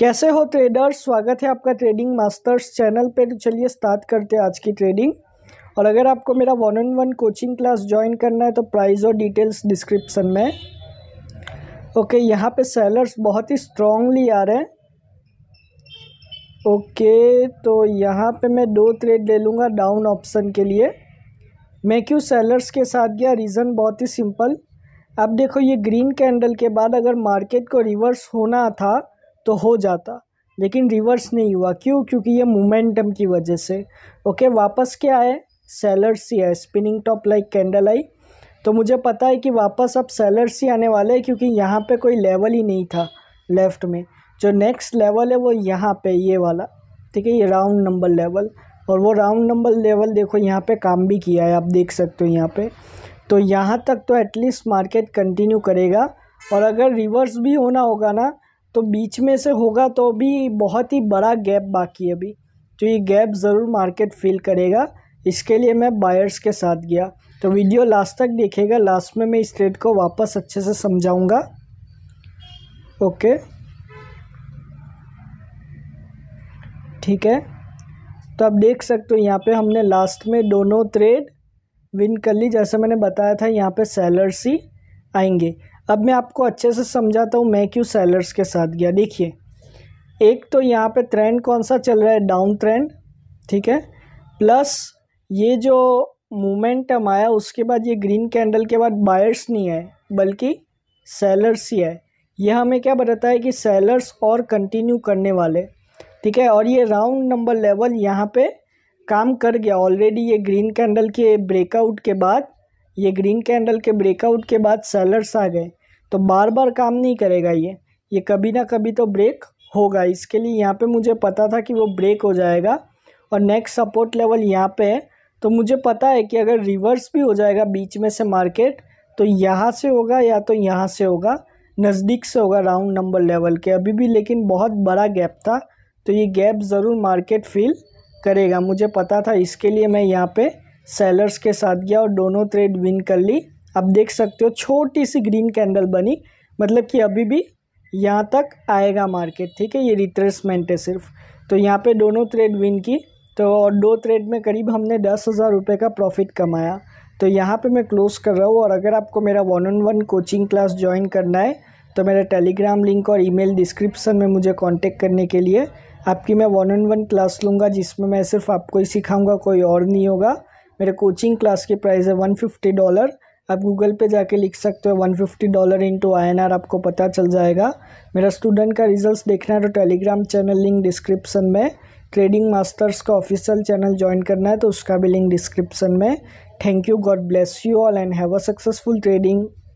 कैसे हो ट्रेडर्स स्वागत है आपका ट्रेडिंग मास्टर्स चैनल पे तो चलिए स्टार्ट करते हैं आज की ट्रेडिंग और अगर आपको मेरा one on one coaching class join करना है तो प्राइस और डिटेल्स डिस्क्रिप्शन में ओके यहाँ पे सेलर्स बहुत ही स्ट्रांगली आ रहे हैं ओके तो यहाँ पे मैं दो ट्रेड ले लूँगा डाउन ऑप्शन के लिए मैं क्यों सेलर्स के साथ गया रीज़न बहुत ही सिंपल अब देखो ये ग्रीन कैंडल के बाद अगर मार्केट को रिवर्स होना था तो हो जाता लेकिन रिवर्स नहीं हुआ क्यों क्योंकि ये मोमेंटम की वजह से ओके वापस क्या है सेलर्स ही है स्पिनिंग टॉप लाइक कैंडल आई तो मुझे पता है कि वापस अब सेलर्स ही आने वाले हैं क्योंकि यहाँ पे कोई लेवल ही नहीं था लेफ़्ट में जो नेक्स्ट लेवल है वो यहाँ पे ये वाला ठीक है ये राउंड नंबर लेवल और वो राउंड नंबर लेवल देखो यहाँ पे काम भी किया है आप देख सकते हो यहाँ पे तो यहाँ तक तो एटलीस्ट मार्केट कंटिन्यू करेगा और अगर रिवर्स भी होना होगा ना तो बीच में से होगा तो अभी बहुत ही बड़ा गैप बाकी है अभी तो ये गैप ज़रूर मार्केट फील करेगा इसके लिए मैं बायर्स के साथ गया तो वीडियो लास्ट तक देखेगा लास्ट में मैं इस ट्रेड को वापस अच्छे से समझाऊंगा ओके ठीक है तो आप देख सकते हो यहाँ पे हमने लास्ट में दोनों ट्रेड विन कर ली जैसे मैंने बताया था यहाँ पे सेलर्स ही आएंगे अब मैं आपको अच्छे से समझाता हूँ मैं क्यों सेलर्स के साथ गया देखिए एक तो यहाँ पे ट्रेंड कौन सा चल रहा है डाउन ट्रेंड ठीक है प्लस ये जो मोमेंटम आया उसके बाद ये ग्रीन कैंडल के बाद बायर्स नहीं है बल्कि सेलर्स ही है ये हमें क्या बताता है कि सेलर्स और कंटिन्यू करने वाले ठीक है और ये राउंड नंबर लेवल यहाँ पे काम कर गया ऑलरेडी ये ग्रीन कैंडल के ब्रेकआउट के बाद ये ग्रीन कैंडल के ब्रेकआउट के बाद सेलर्स आ गए तो बार बार काम नहीं करेगा ये ये कभी ना कभी तो ब्रेक होगा इसके लिए यहाँ पे मुझे पता था कि वो ब्रेक हो जाएगा और नेक्स्ट सपोर्ट लेवल यहाँ पे है तो मुझे पता है कि अगर रिवर्स भी हो जाएगा बीच में से मार्केट तो यहाँ से होगा या तो यहाँ से होगा नज़दीक से होगा राउंड नंबर लेवल के अभी भी लेकिन बहुत बड़ा गैप था तो ये गैप ज़रूर मार्केट फील करेगा मुझे पता था इसके लिए मैं यहाँ पर सेलर्स के साथ गया और दोनों ट्रेड विन कर ली आप देख सकते हो छोटी सी ग्रीन कैंडल बनी मतलब कि अभी भी यहाँ तक आएगा मार्केट ठीक है ये रिट्रेसमेंट है सिर्फ तो यहाँ पे दोनों ट्रेड विन की तो और दो ट्रेड में करीब हमने दस हज़ार रुपये का प्रॉफिट कमाया तो यहाँ पे मैं क्लोज़ कर रहा हूँ और अगर आपको मेरा one on one coaching class join करना है तो मेरा टेलीग्राम लिंक और ईमेल डिस्क्रिप्शन में मुझे कॉन्टेक्ट करने के लिए आपकी मैं वन ऑन वन क्लास लूँगा जिसमें मैं सिर्फ आपको ही सिखाऊँगा कोई और नहीं होगा मेरे कोचिंग क्लास की प्राइस है वन फिफ्टी डॉलर आप गूगल पे जाके लिख सकते हो one fifty dollar into I N R आपको पता चल जाएगा मेरा स्टूडेंट का रिजल्ट देखना है तो टेलीग्राम चैनल लिंक डिस्क्रिप्शन में ट्रेडिंग मास्टर्स का ऑफिशियल चैनल ज्वाइन करना है तो उसका भी लिंक डिस्क्रिप्शन में thank you God bless you all and have a successful trading